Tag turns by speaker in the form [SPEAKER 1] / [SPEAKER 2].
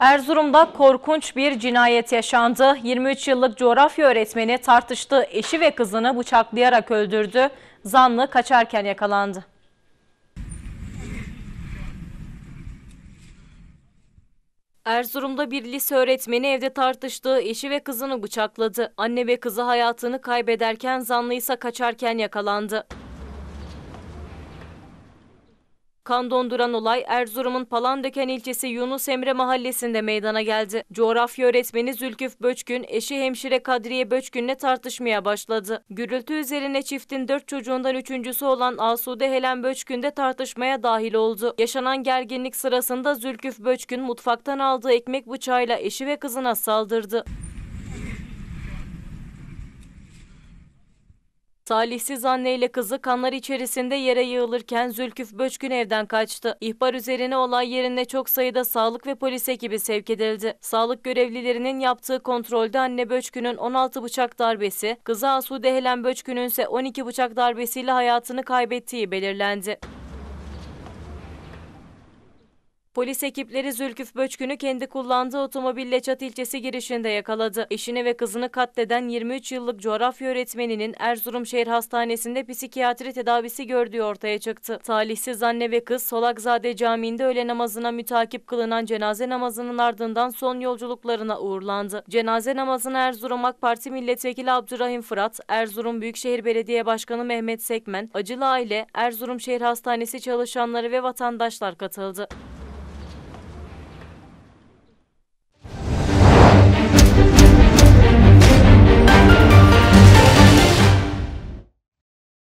[SPEAKER 1] Erzurum'da korkunç bir cinayet yaşandı. 23 yıllık coğrafya öğretmeni tartıştığı eşi ve kızını bıçaklayarak öldürdü. Zanlı kaçarken yakalandı. Erzurum'da bir lise öğretmeni evde tartıştığı eşi ve kızını bıçakladı. Anne ve kızı hayatını kaybederken zanlıysa kaçarken yakalandı. Kan donduran olay Erzurum'un Palandöken ilçesi Yunus Emre mahallesinde meydana geldi. Coğrafya öğretmeni Zülküf Böçgün, eşi hemşire Kadriye Böçgün'le tartışmaya başladı. Gürültü üzerine çiftin dört çocuğundan üçüncüsü olan Asude Helen Böçgün de tartışmaya dahil oldu. Yaşanan gerginlik sırasında Zülküf Böçgün mutfaktan aldığı ekmek bıçağıyla eşi ve kızına saldırdı. Talihsiz anneyle ile kızı kanlar içerisinde yere yığılırken Zülküf böçgün evden kaçtı. İhbar üzerine olay yerine çok sayıda sağlık ve polis ekibi sevk edildi. Sağlık görevlilerinin yaptığı kontrolde anne böçgünün 16 bıçak darbesi, kızı Asude Helen Böçkün'ün ise 12 bıçak darbesiyle hayatını kaybettiği belirlendi. Polis ekipleri Zülküf Böçkün'ü kendi kullandığı otomobille Çat ilçesi girişinde yakaladı. Eşini ve kızını katleden 23 yıllık coğrafya öğretmeninin Erzurum Şehir Hastanesi'nde psikiyatri tedavisi gördüğü ortaya çıktı. Talihsiz anne ve kız Solakzade Camii'nde öğle namazına mütakip kılınan cenaze namazının ardından son yolculuklarına uğurlandı. Cenaze namazına Erzurum AK Parti Milletvekili Abdurrahim Fırat, Erzurum Büyükşehir Belediye Başkanı Mehmet Sekmen, Acılı Aile, Erzurum Şehir Hastanesi çalışanları ve vatandaşlar katıldı.